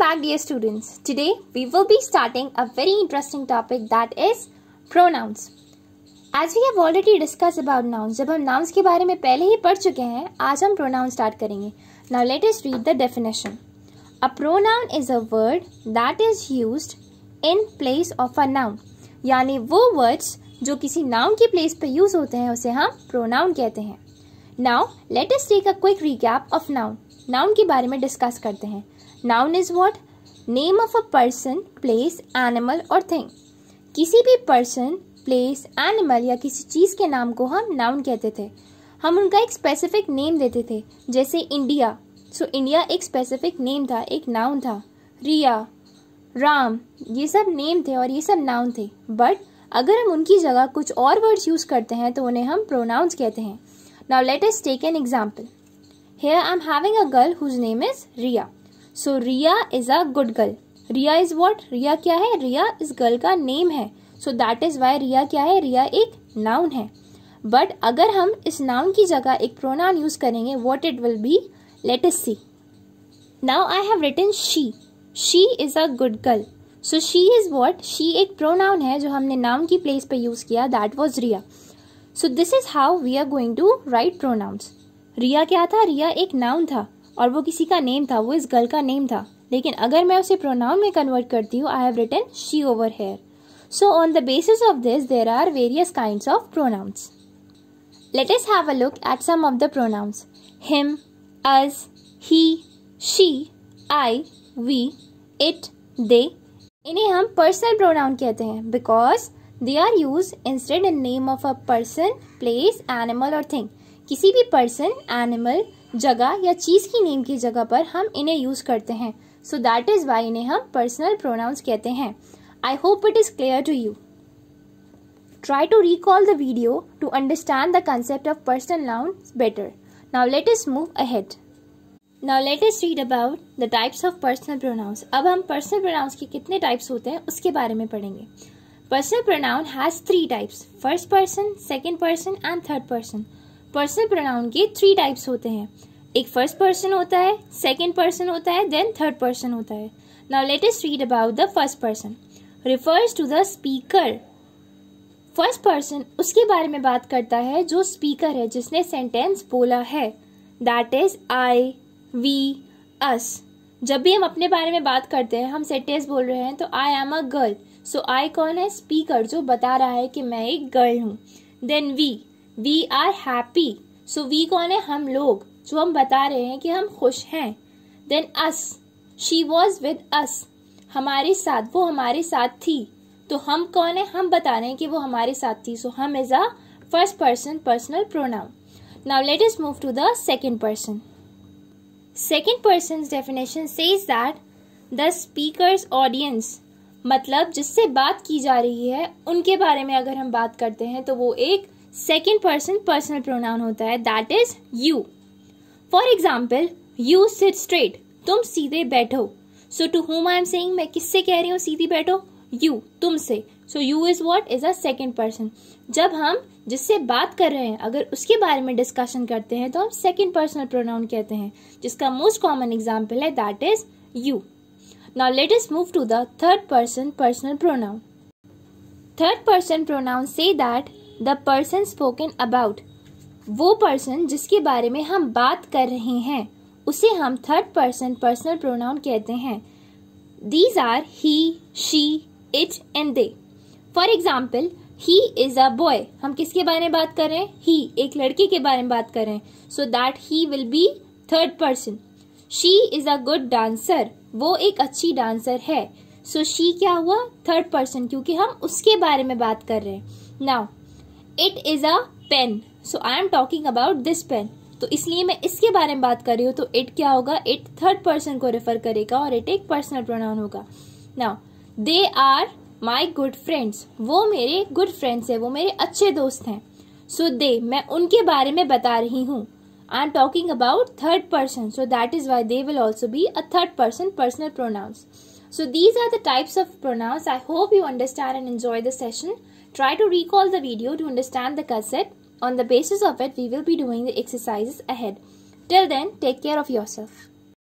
Welcome back dear students. Today we will be starting a very interesting topic that is pronouns. As we have already discussed about nouns, जब हम nouns के बारे में पहले ही पढ़ चुके हैं आज हम pronoun start करेंगे Now let us read the definition. A pronoun is a word that is used in place of a noun. यानी वो words जो किसी noun के place पे use होते हैं उसे हम pronoun कहते हैं Now let us take a quick recap of noun. Noun के बारे में डिस्कस करते हैं noun is what name of a person place animal और थिंग किसी भी पर्सन प्लेस एनिमल या किसी चीज़ के नाम को हम नाउन कहते थे हम उनका एक स्पेसिफिक नेम देते थे जैसे इंडिया सो so, इंडिया एक स्पेसिफिक नेम था एक नाउन था रिया राम ये सब नेम थे और ये सब नाउन थे बट अगर हम उनकी जगह कुछ और वर्ड्स यूज़ करते हैं तो उन्हें हम प्रोनाउंस कहते हैं now let's take an example Here i'm having a girl whose name is riya So riya is a good girl. riya is what? riya kya hai riya is girl ka name hai So that is why riya kya hai riya ek noun hai But agar hum is noun ki jagah ek pronoun use karenge what it will be? Let us see. Now I have written she. She is a good girl. So she is what? She ek pronoun hai jo humne noun ki place pe use kiya that was riya So this is how we are going to write pronouns. Riya क्या था रिया एक noun था और वो किसी का name था वो इस गर्ल का नेम था लेकिन अगर मैं उसे प्रोनाउन में कन्वर्ट करती हूँ I have written she over here so on the basis of this there are various kind of pronouns let's have a look at some of the pronouns him us he she I we it they इन्हें हम personal pronoun कहते हैं because they are use instead in name of a person place animal और thing किसी भी person animal जगह या चीज़ की नेम की जगह पर हम इन्हें यूज़ करते हैं सो दैट इज़ वाई इन्हें हम पर्सनल प्रोनाउंस कहते हैं I hope it is clear to you try to recall the video to understand the concept of personal noun better now let's move ahead now let's read about the types of personal pronouns अब हम personal pronouns के कितने types होते हैं उसके बारे में पढ़ेंगे personal pronoun has three types first person second person and third person personal pronoun के थ्री टाइप्स होते हैं एक फर्स्ट पर्सन होता है सेकेंड पर्सन होता है देन थर्ड पर्सन होता है now let's read about the first person refers to the speaker first person उसके बारे में बात करता है जो स्पीकर है जिसने सेंटेंस बोला है that is I we us जब भी हम अपने बारे में बात करते हैं हम सेंटेंस बोल रहे हैं तो I am a girl so आई कौन है स्पीकर जो बता रहा है कि मैं एक गर्ल हूँ then we we are happy so we कौन है हम लोग जो हम बता रहे हैं कि हम खुश हैं then us she was with us हमारे साथ वो हमारे साथ थी तो हम कौन है हम बता रहे हैं कि वो हमारे साथ थी सो so, हम is a first person personal pronoun now let's move to the second person second person definition is that the speaker's audience मतलब जिससे बात की जा रही है उनके बारे में अगर हम बात करते हैं तो वो एक सेकेंड पर्सन पर्सनल प्रोनाउन होता है that is you for example you sit straight तुम सीधे बैठो so to whom I am saying मैं किससे कह रही हूँ सीधी बैठो यू तुमसे so you is what is a second person जब हम जिससे बात कर रहे हैं अगर उसके बारे में डिस्कशन करते हैं तो हम सेकेंड पर्सनल प्रोनाउन कहते हैं जिसका मोस्ट कॉमन एग्जाम्पल है that is you now let's move to the third person personal pronoun third person pronoun से that the person spoken about वो पर्सन जिसके बारे में हम बात कर रहे हैं उसे हम थर्ड पर्सन पर्सनल प्रोनाउन कहते हैं these are he she it and they for example he is a boy हम किसके बारे में बात कर रहे हैं ही एक लड़के के बारे में बात कर रहे हैं so that he will be third person she is a good dancer वो एक अच्छी डांसर है सो so शी क्या हुआ थर्ड पर्सन क्योंकि हम उसके बारे में बात कर रहे हैं now it is a pen so I am talking about this pen तो इसलिए मैं इसके बारे में बात कर रही हूँ तो इट क्या होगा इट थर्ड पर्सन को रेफर करेगा और इट एक पर्सनल प्रोनाउन होगा now they are my good friends वो मेरे गुड फ्रेंड्स है वो मेरे अच्छे दोस्त हैं सो so दे मैं उनके बारे में बता रही हूँ I am talking about third person so that is why they will also be a third person personal pronouns So these are the types of pronouns. I hope you understand and enjoy the session. Try to recall the video to understand the concept. On the basis of it, we will be doing the exercises ahead. Till then, take care of yourself.